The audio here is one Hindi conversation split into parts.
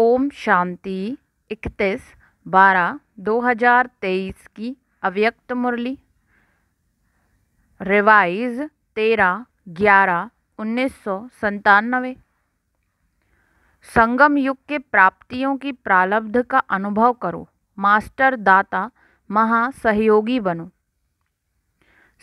ओम शांति इकतीस बारह दो हजार तेईस की अव्यक्त मुरली रिवाइज तेरह ग्यारह उन्नीस सौ संतानवे संगम युग के प्राप्तियों की प्रालब्ध का अनुभव करो मास्टर दाता महासहयोगी बनो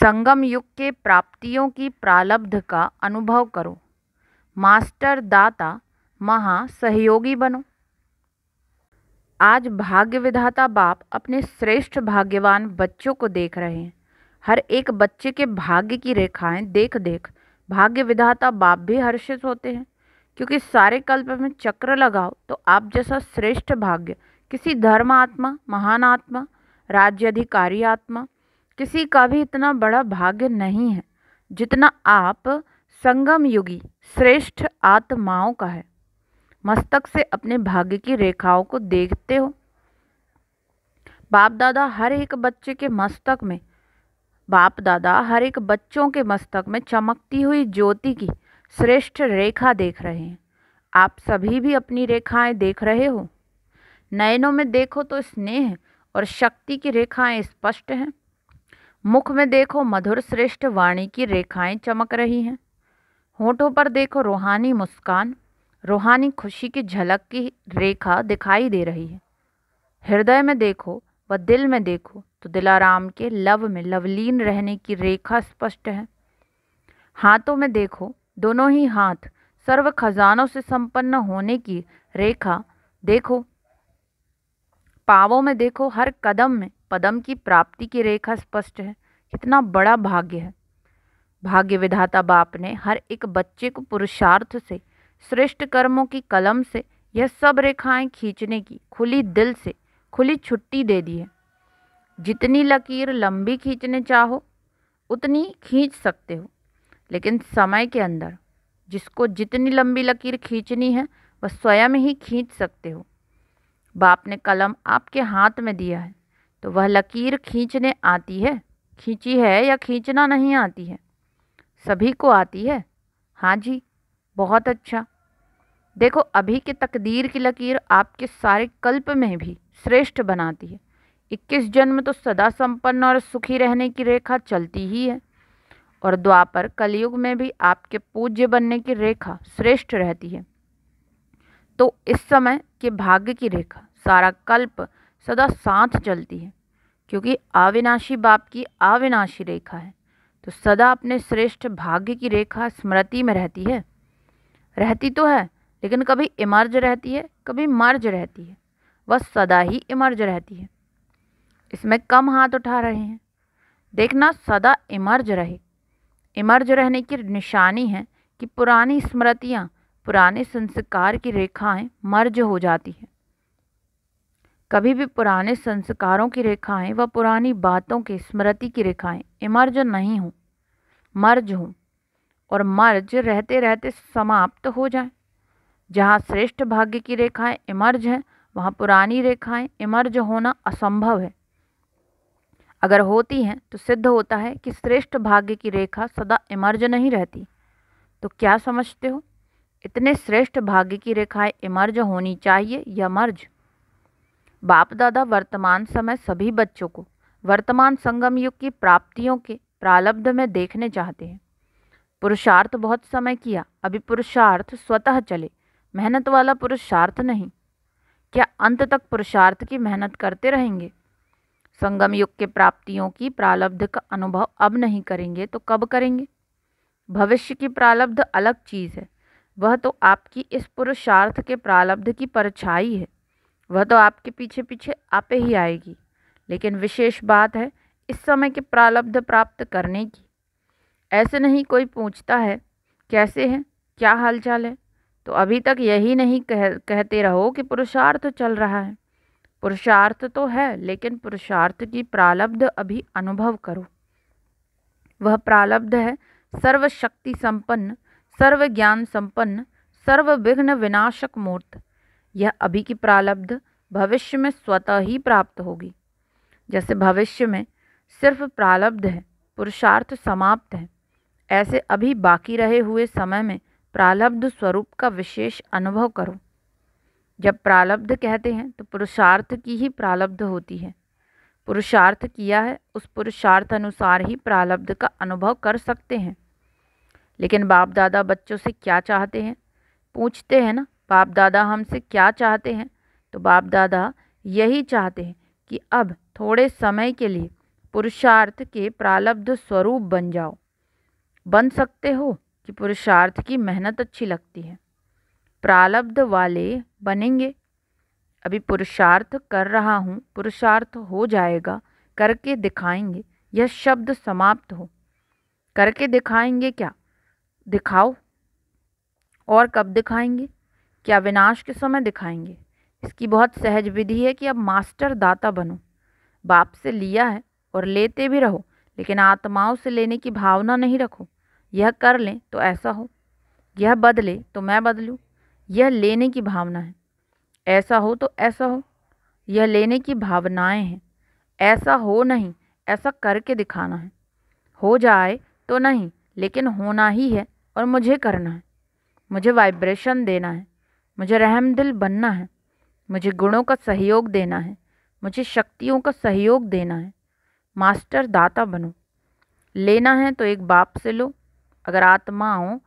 संगम युग के प्राप्तियों की प्रालब्ध का अनुभव करो मास्टर दाता महासहयोगी बनो आज भाग्य विधाता बाप अपने श्रेष्ठ भाग्यवान बच्चों को देख रहे हैं हर एक बच्चे के भाग्य की रेखाएं देख देख भाग्य विधाता बाप भी हर्षित होते हैं क्योंकि सारे कल्प में चक्र लगाओ तो आप जैसा श्रेष्ठ भाग्य किसी धर्म आत्मा महान आत्मा राज्य अधिकारी आत्मा किसी का भी इतना बड़ा भाग्य नहीं है जितना आप संगम युगी श्रेष्ठ आत्माओं का है मस्तक से अपने भाग्य की रेखाओं को देखते हो बाप दादा हर एक बच्चे के मस्तक में बाप दादा हर एक बच्चों के मस्तक में चमकती हुई ज्योति की श्रेष्ठ रेखा देख रहे हैं आप सभी भी अपनी रेखाएं देख रहे हो नयनों में देखो तो स्नेह और शक्ति की रेखाएं स्पष्ट हैं मुख में देखो मधुर श्रेष्ठ वाणी की रेखाएं चमक रही हैं होठों पर देखो रूहानी मुस्कान रूहानी खुशी की झलक की रेखा दिखाई दे रही है हृदय में देखो व दिल में देखो तो दिलाराम के लव में लवलीन रहने की रेखा स्पष्ट है हाथों में देखो दोनों ही हाथ सर्व खजानों से संपन्न होने की रेखा देखो पावों में देखो हर कदम में पदम की प्राप्ति की रेखा स्पष्ट है कितना बड़ा भाग्य है भाग्य विधाता बाप ने हर एक बच्चे को पुरुषार्थ से श्रेष्ठ कर्मों की कलम से यह सब रेखाएं खींचने की खुली दिल से खुली छुट्टी दे दी है जितनी लकीर लंबी खींचने चाहो उतनी खींच सकते हो लेकिन समय के अंदर जिसको जितनी लंबी लकीर खींचनी है वह स्वयं ही खींच सकते हो बाप ने कलम आपके हाथ में दिया है तो वह लकीर खींचने आती है खींची है या खींचना नहीं आती है सभी को आती है हाँ जी बहुत अच्छा देखो अभी के तकदीर की लकीर आपके सारे कल्प में भी श्रेष्ठ बनाती है इक्कीस जन्म तो सदा संपन्न और सुखी रहने की रेखा चलती ही है और द्वापर कलयुग में भी आपके पूज्य बनने की रेखा श्रेष्ठ रहती है तो इस समय के भाग्य की रेखा सारा कल्प सदा साथ चलती है क्योंकि अविनाशी बाप की अविनाशी रेखा है तो सदा अपने श्रेष्ठ भाग्य की रेखा स्मृति में रहती है रहती तो है लेकिन कभी इमर्ज रहती है कभी मर्ज रहती है वह सदा ही इमर्ज रहती है इसमें कम हाथ उठा रहे हैं देखना सदा इमर्ज रहे इमर्ज रहने की निशानी है कि पुरानी स्मृतियाँ पुराने संस्कार की रेखाएं मर्ज हो जाती हैं कभी भी पुराने संस्कारों की रेखाएं व पुरानी बातों की स्मृति की रेखाएं इमर्ज नहीं हों मर्ज हों और मर्ज रहते रहते समाप्त हो जाए जहाँ श्रेष्ठ भाग्य की रेखाएं इमर्ज हैं वहाँ पुरानी रेखाएं इमर्ज होना असंभव है अगर होती हैं तो सिद्ध होता है कि श्रेष्ठ भाग्य की रेखा सदा इमर्ज नहीं रहती तो क्या समझते हो इतने श्रेष्ठ भाग्य की रेखाएं इमर्ज होनी चाहिए या मर्ज बाप दादा वर्तमान समय सभी बच्चों को वर्तमान संगम युग की प्राप्तियों के प्रालब्ध में देखने चाहते हैं पुरुषार्थ बहुत समय किया अभी पुरुषार्थ स्वतः चले मेहनत वाला पुरुषार्थ नहीं क्या अंत तक पुरुषार्थ की मेहनत करते रहेंगे संगम युग के प्राप्तियों की प्रालब्ध का अनुभव अब नहीं करेंगे तो कब करेंगे भविष्य की प्रालब्ध अलग चीज़ है वह तो आपकी इस पुरुषार्थ के प्रालब्ध की परछाई है वह तो आपके पीछे पीछे आपे ही आएगी लेकिन विशेष बात है इस समय के प्रालब्ध प्राप्त करने की ऐसे नहीं कोई पूछता है कैसे हैं क्या हालचाल है तो अभी तक यही नहीं कह कहते रहो कि पुरुषार्थ चल रहा है पुरुषार्थ तो है लेकिन पुरुषार्थ की प्रालब्ध अभी अनुभव करो वह प्रालब्ध है सर्वशक्ति संपन्न ज्ञान संपन्न सर्व विघ्न विनाशक मूर्त यह अभी की प्रालब्ध भविष्य में स्वतः ही प्राप्त होगी जैसे भविष्य में सिर्फ प्रालब्ध है पुरुषार्थ समाप्त है ऐसे अभी बाकी रहे हुए समय में प्रालब्ध स्वरूप का विशेष अनुभव करो जब प्रालब्ध कहते हैं तो पुरुषार्थ की ही प्रालब्ध होती है पुरुषार्थ किया है उस पुरुषार्थ अनुसार ही प्रालब्ध का अनुभव कर सकते हैं लेकिन बाप दादा बच्चों से क्या चाहते हैं पूछते हैं ना बाप दादा हमसे क्या चाहते हैं तो बाप दादा यही चाहते हैं कि अब थोड़े समय के लिए पुरुषार्थ के प्रालब्ध स्वरूप बन जाओ बन सकते हो कि पुरुषार्थ की मेहनत अच्छी लगती है प्रालब्ध वाले बनेंगे अभी पुरुषार्थ कर रहा हूँ पुरुषार्थ हो जाएगा करके दिखाएंगे यह शब्द समाप्त हो करके दिखाएंगे क्या दिखाओ और कब दिखाएंगे क्या विनाश के समय दिखाएंगे इसकी बहुत सहज विधि है कि अब मास्टर दाता बनो बाप से लिया है और लेते भी रहो लेकिन आत्माओं से लेने की भावना नहीं रखो यह कर लें तो ऐसा हो यह बदले तो मैं बदलूँ यह लेने की भावना है ऐसा हो तो ऐसा हो यह लेने की भावनाएं हैं ऐसा हो नहीं ऐसा करके दिखाना है हो जाए तो नहीं लेकिन होना ही है और मुझे करना है मुझे वाइब्रेशन देना है मुझे रहम दिल बनना है मुझे गुणों का सहयोग देना है मुझे शक्तियों का सहयोग देना है मास्टर दाता बनो लेना है तो एक बाप से लो अगर आत्माओं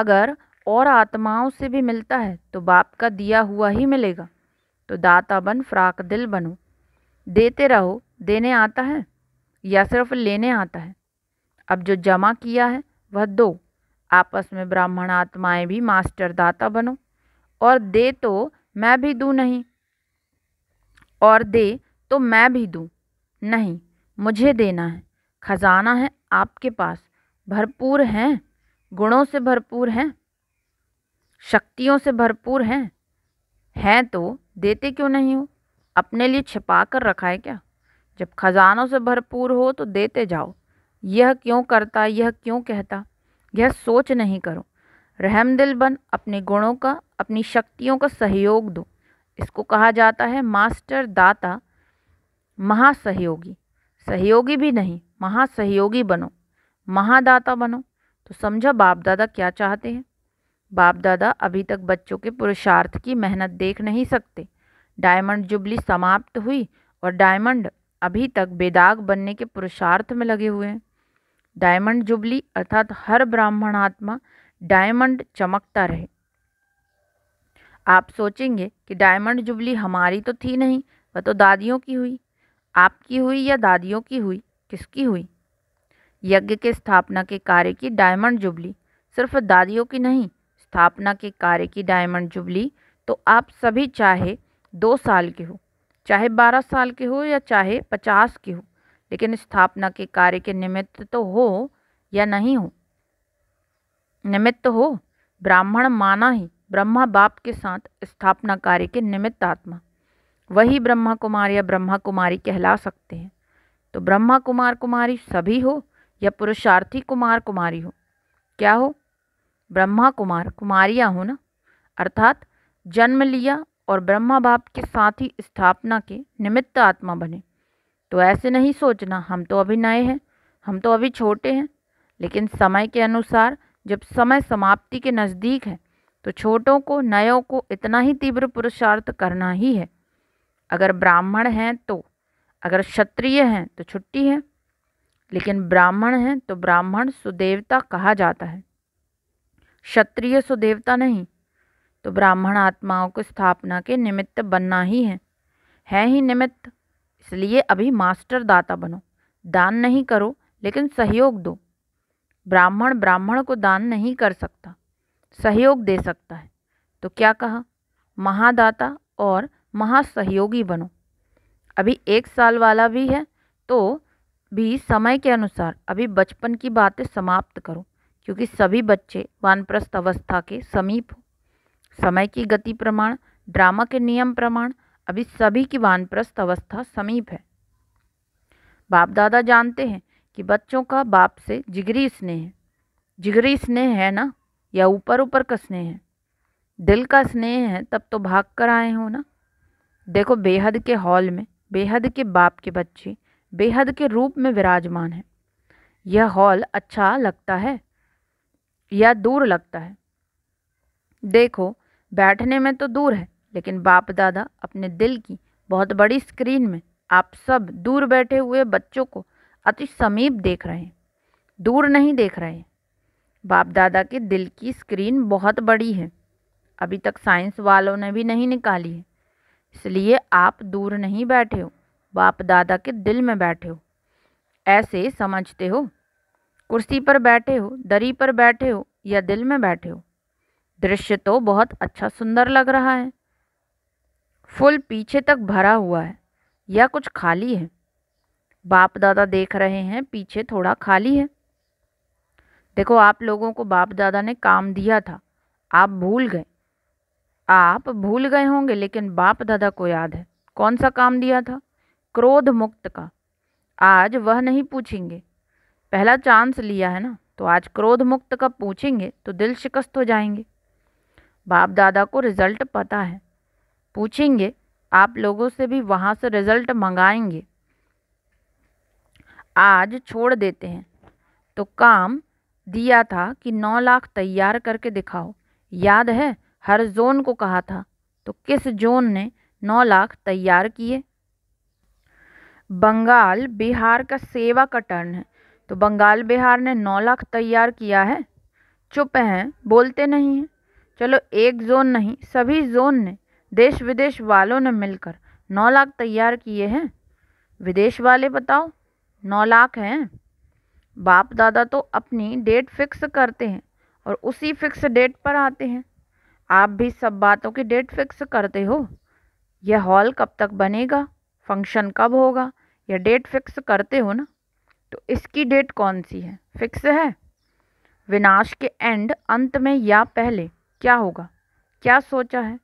अगर और आत्माओं से भी मिलता है तो बाप का दिया हुआ ही मिलेगा तो दाता बन फ्राक दिल बनो देते रहो देने आता है या सिर्फ लेने आता है अब जो जमा किया है वह दो आपस में ब्राह्मण आत्माएं भी मास्टर दाता बनो और दे तो मैं भी दूँ नहीं और दे तो मैं भी दूँ नहीं मुझे देना है खजाना है आपके पास भरपूर हैं गुणों से भरपूर हैं शक्तियों से भरपूर हैं हैं तो देते क्यों नहीं हो अपने लिए छिपा कर रखा है क्या जब खजानों से भरपूर हो तो देते जाओ यह क्यों करता यह क्यों कहता यह सोच नहीं करो रहमदिल बन अपने गुणों का अपनी शक्तियों का सहयोग दो इसको कहा जाता है मास्टर दाता महासहयोगी सहयोगी भी नहीं महासहयोगी बनो महादाता बनो तो समझा बाप दादा क्या चाहते हैं बाप दादा अभी तक बच्चों के पुरुषार्थ की मेहनत देख नहीं सकते डायमंड जुबली समाप्त हुई और डायमंड अभी तक बेदाग बनने के पुरुषार्थ में लगे हुए हैं डायमंड जुबली अर्थात हर ब्राह्मण आत्मा डायमंड चमकता रहे आप सोचेंगे कि डायमंड जुबली हमारी तो थी नहीं वह तो दादियों की हुई आपकी हुई या दादियों की हुई किसकी हुई यज्ञ के स्थापना के कार्य की डायमंड जुबली सिर्फ दादियों की नहीं स्थापना के कार्य की डायमंड जुबली तो आप सभी चाहे दो साल के हो चाहे बारह साल के हो या चाहे पचास के हो लेकिन स्थापना के कार्य के निमित्त तो हो या नहीं हो निमित्त हो ब्राह्मण माना ही ब्रह्मा बाप के साथ स्थापना कार्य के निमित्त आत्मा वही ब्रह्मा कुमार या ब्रह्मा कुमारी कहला सकते हैं तो ब्रह्मा कुमार कुमारी सभी हो या पुरुषार्थी कुमार कुमारी हो क्या हो ब्रह्मा कुमार कुमारिया हो ना अर्थात जन्म लिया और ब्रह्मा बाप के साथ ही स्थापना के निमित्त आत्मा बने तो ऐसे नहीं सोचना हम तो अभी नए हैं हम तो अभी छोटे हैं लेकिन समय के अनुसार जब समय समाप्ति के नज़दीक है तो छोटों को नयों को इतना ही तीव्र पुरुषार्थ करना ही है अगर ब्राह्मण हैं तो अगर क्षत्रिय हैं तो छुट्टी है लेकिन ब्राह्मण हैं तो ब्राह्मण सुदेवता कहा जाता है क्षत्रिय सुदेवता नहीं तो ब्राह्मण आत्माओं को स्थापना के निमित्त बनना ही है है ही निमित्त इसलिए अभी मास्टर दाता बनो दान नहीं करो लेकिन सहयोग दो ब्राह्मण ब्राह्मण को दान नहीं कर सकता सहयोग दे सकता है तो क्या कहा महादाता और महासहयोगी बनो अभी एक साल वाला भी है तो भी समय के अनुसार अभी बचपन की बातें समाप्त करो क्योंकि सभी बच्चे वानप्रस्थ अवस्था के समीप हो समय की गति प्रमाण ड्रामा के नियम प्रमाण अभी सभी की वानप्रस्थ अवस्था समीप है बाप दादा जानते हैं कि बच्चों का बाप से जिगरी स्नेह है जिगरी स्नेह है ना या ऊपर ऊपर का स्नेह है दिल का स्नेह है तब तो भाग कर आए हो ना देखो बेहद के हॉल में बेहद के बाप के बच्चे बेहद के रूप में विराजमान है यह हॉल अच्छा लगता है या दूर लगता है देखो बैठने में तो दूर है लेकिन बाप दादा अपने दिल की बहुत बड़ी स्क्रीन में आप सब दूर बैठे हुए बच्चों को अति समीप देख रहे हैं दूर नहीं देख रहे हैं बाप दादा के दिल की स्क्रीन बहुत बड़ी है अभी तक साइंस वालों ने भी नहीं निकाली है इसलिए आप दूर नहीं बैठे हो बाप दादा के दिल में बैठे हो ऐसे समझते हो कुर्सी पर बैठे हो दरी पर बैठे हो या दिल में बैठे हो दृश्य तो बहुत अच्छा सुंदर लग रहा है फुल पीछे तक भरा हुआ है या कुछ खाली है बाप दादा देख रहे हैं पीछे थोड़ा खाली है देखो आप लोगों को बाप दादा ने काम दिया था आप भूल गए आप भूल गए होंगे लेकिन बाप दादा को याद है कौन सा काम दिया था क्रोध मुक्त का आज वह नहीं पूछेंगे पहला चांस लिया है ना तो आज क्रोध मुक्त का पूछेंगे तो दिल शिकस्त हो जाएंगे बाप दादा को रिजल्ट पता है पूछेंगे आप लोगों से भी वहाँ से रिजल्ट मंगाएंगे आज छोड़ देते हैं तो काम दिया था कि नौ लाख तैयार करके दिखाओ याद है हर जोन को कहा था तो किस जोन ने नौ लाख तैयार किए बंगाल बिहार का सेवा का टर्न है तो बंगाल बिहार ने नौ लाख तैयार किया है चुप हैं बोलते नहीं हैं चलो एक जोन नहीं सभी जोन ने देश विदेश वालों ने मिलकर नौ लाख तैयार किए हैं विदेश वाले बताओ नौ लाख हैं बाप दादा तो अपनी डेट फिक्स करते हैं और उसी फिक्स डेट पर आते हैं आप भी सब बातों की डेट फिक्स करते हो यह हॉल कब तक बनेगा फंक्शन कब होगा या डेट फिक्स करते हो ना तो इसकी डेट कौन सी है फिक्स है विनाश के एंड अंत में या पहले क्या होगा क्या सोचा है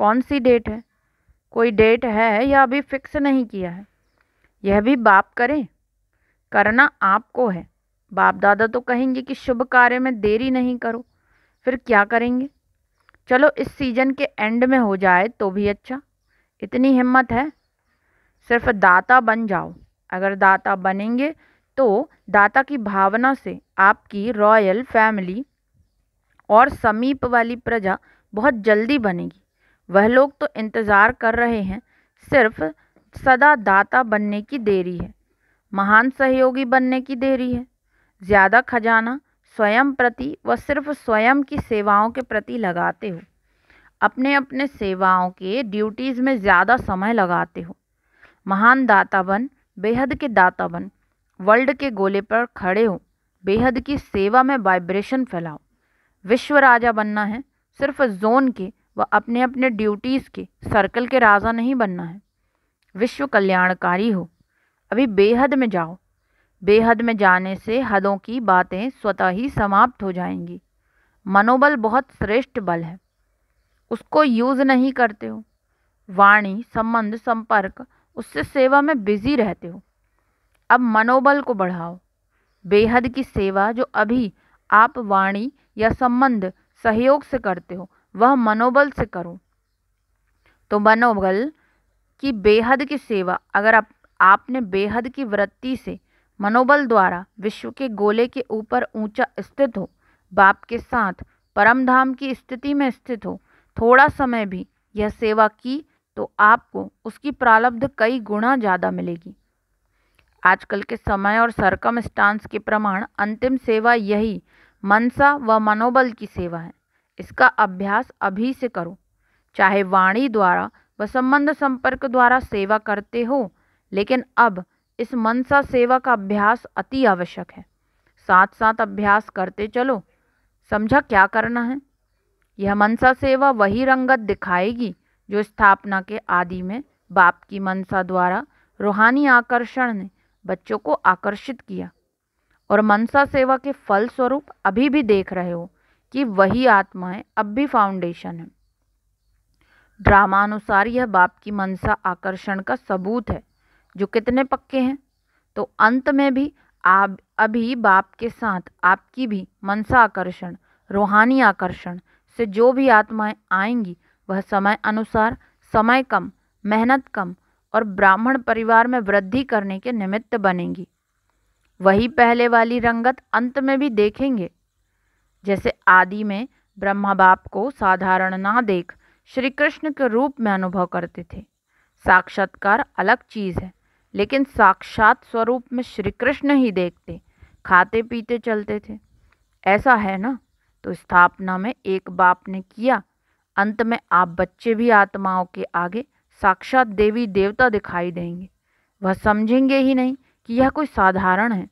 कौन सी डेट है कोई डेट है या अभी फिक्स नहीं किया है यह भी बाप करें करना आपको है बाप दादा तो कहेंगे कि शुभ कार्य में देरी नहीं करो फिर क्या करेंगे चलो इस सीजन के एंड में हो जाए तो भी अच्छा इतनी हिम्मत है सिर्फ दाता बन जाओ अगर दाता बनेंगे तो दाता की भावना से आपकी रॉयल फैमिली और समीप वाली प्रजा बहुत जल्दी बनेगी वह लोग तो इंतज़ार कर रहे हैं सिर्फ सदा दाता बनने की देरी है महान सहयोगी बनने की देरी है ज़्यादा खजाना स्वयं प्रति व सिर्फ स्वयं की सेवाओं के प्रति लगाते हो अपने अपने सेवाओं के ड्यूटीज़ में ज़्यादा समय लगाते हो महान दाता बन बेहद के दाता बन वर्ल्ड के गोले पर खड़े हो बेहद की सेवा में वाइब्रेशन फैलाओ विश्व राजा बनना है सिर्फ जोन के व अपने अपने ड्यूटीज़ के सर्कल के राजा नहीं बनना है विश्व कल्याणकारी हो अभी बेहद में जाओ बेहद में जाने से हदों की बातें स्वतः ही समाप्त हो जाएंगी मनोबल बहुत श्रेष्ठ बल है उसको यूज़ नहीं करते हो वाणी संबंध संपर्क उससे सेवा में बिजी रहते हो अब मनोबल को बढ़ाओ बेहद की सेवा जो अभी आप वाणी या संबंध सहयोग से करते हो वह मनोबल से करो तो मनोबल की बेहद की सेवा अगर आप आपने बेहद की वृत्ति से मनोबल द्वारा विश्व के गोले के ऊपर ऊंचा स्थित हो बाप के साथ परमधाम की स्थिति में स्थित हो थोड़ा समय भी यह सेवा की तो आपको उसकी प्रारब्ध कई गुना ज़्यादा मिलेगी आजकल के समय और सरकम स्टांस के प्रमाण अंतिम सेवा यही मनसा व मनोबल की सेवा है इसका अभ्यास अभी से करो चाहे वाणी द्वारा व संबंध संपर्क द्वारा सेवा करते हो लेकिन अब इस मनसा सेवा का अभ्यास अति आवश्यक है साथ साथ अभ्यास करते चलो समझा क्या करना है यह मनसा सेवा वही रंगत दिखाएगी जो स्थापना के आदि में बाप की मनसा द्वारा रूहानी आकर्षण ने बच्चों को आकर्षित किया और मनसा सेवा के फल स्वरूप अभी भी देख रहे हो कि वही आत्मा है अब भी फाउंडेशन है ड्रामा अनुसार यह बाप की मनसा आकर्षण का सबूत है जो कितने पक्के हैं तो अंत में भी आप अभी बाप के साथ आपकी भी मनसा आकर्षण रूहानी आकर्षण से जो भी आत्माएं आएंगी वह समय अनुसार समय कम मेहनत कम और ब्राह्मण परिवार में वृद्धि करने के निमित्त बनेंगी वही पहले वाली रंगत अंत में भी देखेंगे जैसे आदि में ब्रह्मा बाप को साधारण ना देख श्री कृष्ण के रूप में अनुभव करते थे साक्षात्कार अलग चीज़ है लेकिन साक्षात स्वरूप में श्री कृष्ण ही देखते खाते पीते चलते थे ऐसा है ना तो स्थापना में एक बाप ने किया अंत में आप बच्चे भी आत्माओं के आगे साक्षात देवी देवता दिखाई देंगे वह समझेंगे ही नहीं कि यह कोई साधारण है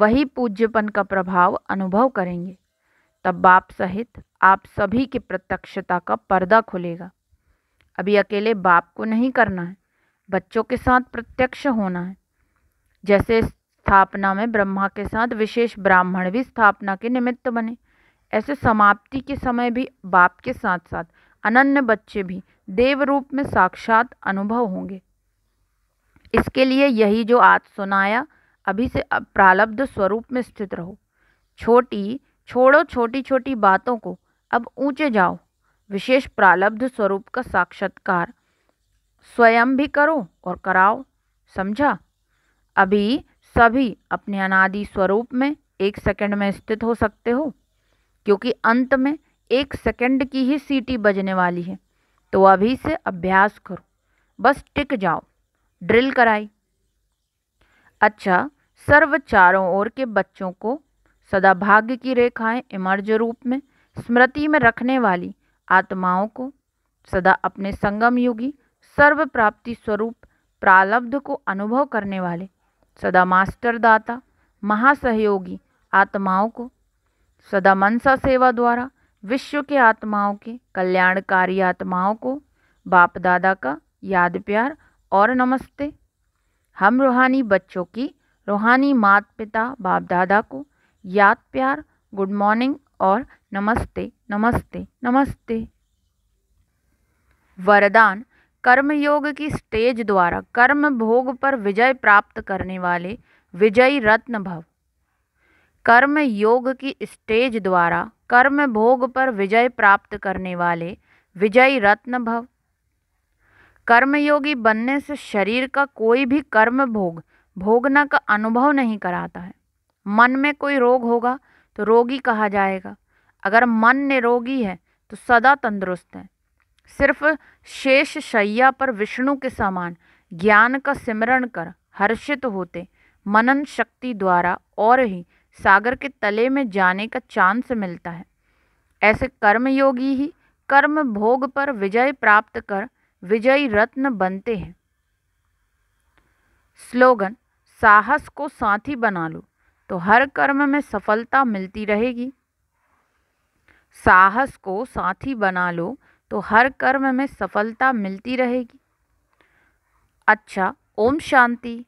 वही पूज्यपन का प्रभाव अनुभव करेंगे तब बाप सहित आप सभी की प्रत्यक्षता का पर्दा खुलेगा अभी अकेले बाप को नहीं करना है बच्चों के साथ प्रत्यक्ष होना है जैसे स्थापना में ब्रह्मा के साथ विशेष ब्राह्मण भी स्थापना के निमित्त बने ऐसे समाप्ति के समय भी बाप के साथ साथ अनन्य बच्चे भी देव रूप में साक्षात अनुभव होंगे इसके लिए यही जो आज सुनाया अभी से प्रालब्ध स्वरूप में स्थित रहो छोटी छोड़ो छोटी छोटी बातों को अब ऊंचे जाओ विशेष प्रालब्ध स्वरूप का साक्षात्कार स्वयं भी करो और कराओ समझा अभी सभी अपने अनादि स्वरूप में एक सेकंड में स्थित हो सकते हो क्योंकि अंत में एक सेकंड की ही सीटी बजने वाली है तो अभी से अभ्यास करो बस टिक जाओ ड्रिल कराई अच्छा सर्व चारों ओर के बच्चों को सदा भाग्य की रेखाएं इमर्ज रूप में स्मृति में रखने वाली आत्माओं को सदा अपने संगम युगी सर्व प्राप्ति स्वरूप प्रालब्ध को अनुभव करने वाले सदा मास्टर दाता महासहयोगी आत्माओं को सदा मनसा सेवा द्वारा विश्व के आत्माओं के कल्याणकारी आत्माओं को बाप दादा का याद प्यार और नमस्ते हम रूहानी बच्चों की रूहानी मात पिता बाप दादा को याद प्यार गुड मॉर्निंग और नमस्ते नमस्ते नमस्ते वरदान कर्मयोग की स्टेज द्वारा कर्म भोग पर विजय प्राप्त करने वाले विजयी रत्न भव कर्म योग की स्टेज द्वारा कर्म भोग पर विजय प्राप्त करने वाले विजयी रत्न भव कर्मयोगी बनने से शरीर का कोई भी कर्म भोग भोगना का अनुभव नहीं कराता है मन में कोई रोग होगा तो रोगी कहा जाएगा अगर मन निरोगी है तो सदा तंदुरुस्त है सिर्फ शेष शैया पर विष्णु के समान ज्ञान का सिमरण कर हर्षित होते मनन शक्ति द्वारा और ही सागर के तले में जाने का चांस मिलता है ऐसे कर्मयोगी ही कर्म भोग पर विजय प्राप्त कर विजयी रत्न बनते हैं स्लोगन साहस को साथी बना लो तो हर कर्म में सफलता मिलती रहेगी साहस को साथी बना लो तो हर कर्म में सफलता मिलती रहेगी अच्छा ओम शांति